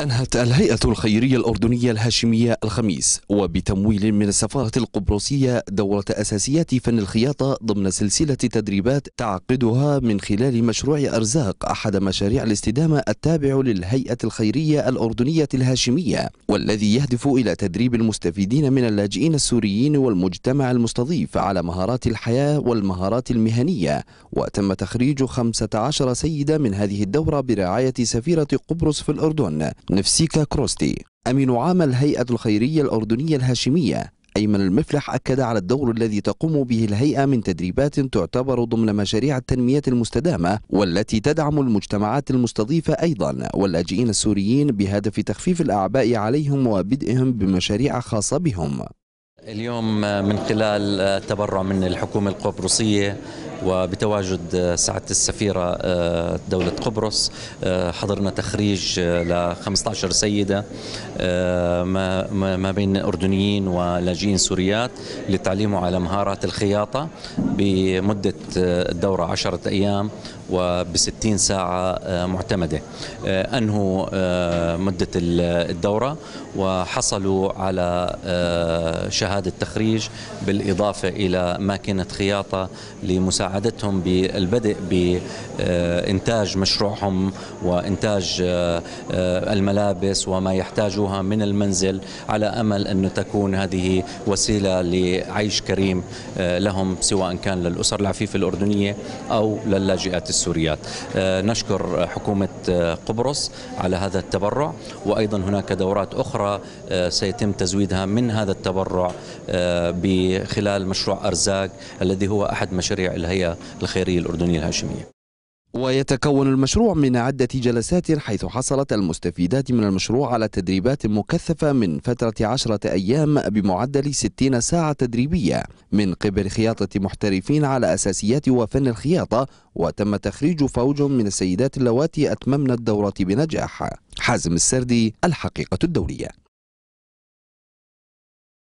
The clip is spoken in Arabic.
أنهت الهيئة الخيرية الأردنية الهاشمية الخميس وبتمويل من السفارة القبرصية دورة أساسيات فن الخياطة ضمن سلسلة تدريبات تعقدها من خلال مشروع أرزاق أحد مشاريع الاستدامة التابع للهيئة الخيرية الأردنية الهاشمية والذي يهدف إلى تدريب المستفيدين من اللاجئين السوريين والمجتمع المستضيف على مهارات الحياة والمهارات المهنية وتم تخريج 15 سيدة من هذه الدورة برعاية سفيرة قبرص في الأردن نفسيكا كروستي أمين عام الهيئة الخيرية الأردنية الهاشمية أيمن المفلح أكد على الدور الذي تقوم به الهيئة من تدريبات تعتبر ضمن مشاريع التنمية المستدامة والتي تدعم المجتمعات المستضيفة أيضا واللاجئين السوريين بهدف تخفيف الأعباء عليهم وبدئهم بمشاريع خاصة بهم اليوم من خلال تبرع من الحكومة القبرصية وبتواجد سعاده السفيره آه، دوله قبرص آه، حضرنا تخريج آه، ل 15 سيده ما بين اردنيين ولاجئين سوريات لتعليمهم على مهارات الخياطه بمده الدوره 10 ايام وب 60 ساعه معتمده انهوا مده الدوره وحصلوا على شهاده تخريج بالاضافه الى ماكينه خياطه لمساعده مساعدتهم بالبدء بإنتاج مشروعهم وإنتاج آه، آه، الملابس وما يحتاجوها من المنزل على أمل أن تكون هذه وسيلة لعيش كريم آه، لهم سواء كان للأسر العفيفة الأردنية أو للاجئات السوريات نشكر حكومة قبرص على هذا التبرع وأيضا هناك دورات أخرى سيتم تزويدها من هذا التبرع بخلال مشروع أرزاق الذي هو أحد مشاريع الهيئة الجمعية الخيرية الأردنية الهاشمية ويتكون المشروع من عدة جلسات حيث حصلت المستفيدات من المشروع على تدريبات مكثفة من فترة عشرة أيام بمعدل 60 ساعة تدريبية من قبل خياطة محترفين على أساسيات وفن الخياطة وتم تخريج فوج من السيدات اللواتي أتممن الدورة بنجاح حازم السردي الحقيقة الدولية